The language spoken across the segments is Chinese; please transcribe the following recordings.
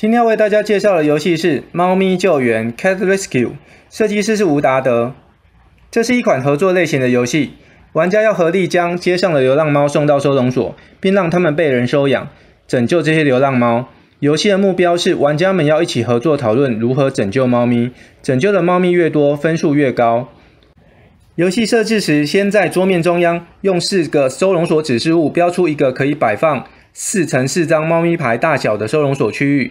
今天要为大家介绍的游戏是《猫咪救援》（Cat Rescue），设计师是吴达德。这是一款合作类型的游戏，玩家要合力将街上的流浪猫送到收容所，并让它们被人收养，拯救这些流浪猫。游戏的目标是玩家们要一起合作讨论如何拯救猫咪，拯救的猫咪越多，分数越高。游戏设置时，先在桌面中央用四个收容所指示物标出一个可以摆放四乘四张猫咪牌大小的收容所区域。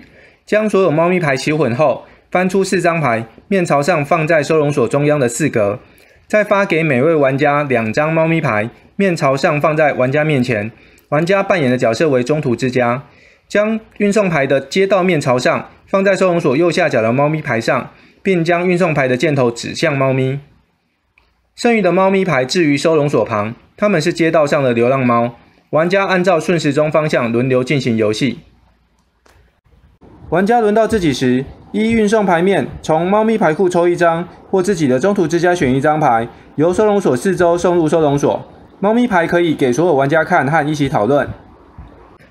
将所有猫咪牌起混后，翻出四张牌面朝上放在收容所中央的四格，再发给每位玩家两张猫咪牌面朝上放在玩家面前。玩家扮演的角色为中途之家，将运送牌的街道面朝上放在收容所右下角的猫咪牌上，并将运送牌的箭头指向猫咪。剩余的猫咪牌置于收容所旁，它们是街道上的流浪猫。玩家按照顺时钟方向轮流进行游戏。玩家轮到自己时，一运送牌面从猫咪牌库抽一张，或自己的中途之家选一张牌，由收容所四周送入收容所。猫咪牌可以给所有玩家看和一起讨论。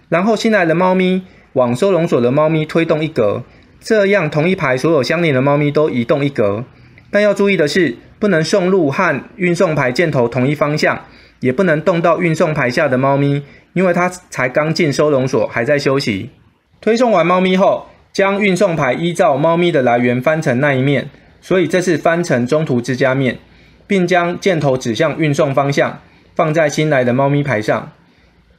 然后新来的猫咪往收容所的猫咪推动一格，这样同一排所有相邻的猫咪都移动一格。但要注意的是，不能送入和运送牌箭头同一方向，也不能动到运送牌下的猫咪，因为它才刚进收容所，还在休息。推送完猫咪后，将运送牌依照猫咪的来源翻成那一面，所以这次翻成中途之家面，并将箭头指向运送方向，放在新来的猫咪牌上。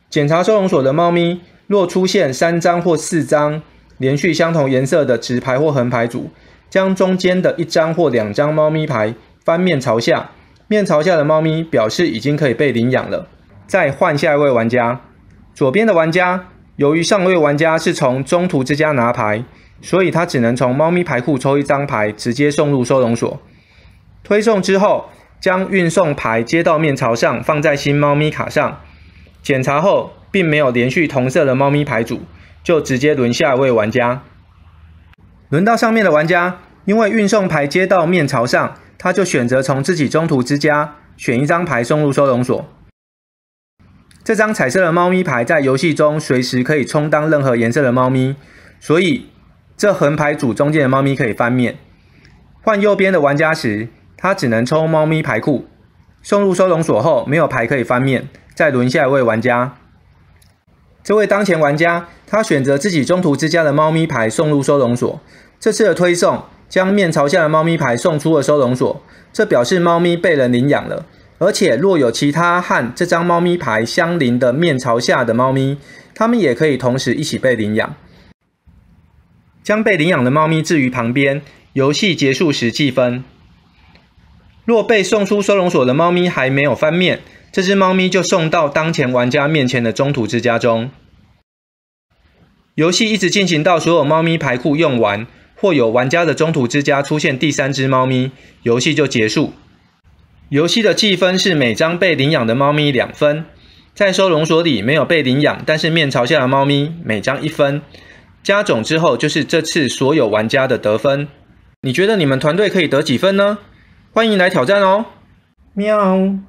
检查收容所的猫咪，若出现三张或四张连续相同颜色的直牌或横牌组，将中间的一张或两张猫咪牌翻面朝下，面朝下的猫咪表示已经可以被领养了。再换下一位玩家，左边的玩家。由于上位玩家是从中途之家拿牌，所以他只能从猫咪牌库抽一张牌，直接送入收容所。推送之后，将运送牌接到面朝上，放在新猫咪卡上。检查后，并没有连续同色的猫咪牌组，就直接轮下一位玩家。轮到上面的玩家，因为运送牌接到面朝上，他就选择从自己中途之家选一张牌送入收容所。这张彩色的猫咪牌在游戏中随时可以充当任何颜色的猫咪，所以这横排组中间的猫咪可以翻面。换右边的玩家时，他只能抽猫咪牌库，送入收容所后没有牌可以翻面。再轮下一位玩家，这位当前玩家他选择自己中途之家的猫咪牌送入收容所。这次的推送将面朝下的猫咪牌送出了收容所，这表示猫咪被人领养了。而且，若有其他和这张猫咪牌相邻的面朝下的猫咪，它们也可以同时一起被领养。将被领养的猫咪置于旁边。游戏结束时计分。若被送出收容所的猫咪还没有翻面，这只猫咪就送到当前玩家面前的中途之家。中游戏一直进行到所有猫咪牌库用完，或有玩家的中途之家出现第三只猫咪，游戏就结束。游戏的计分是每张被领养的猫咪两分，在收容所里没有被领养但是面朝下的猫咪每张一分，加种之后就是这次所有玩家的得分。你觉得你们团队可以得几分呢？欢迎来挑战哦！喵。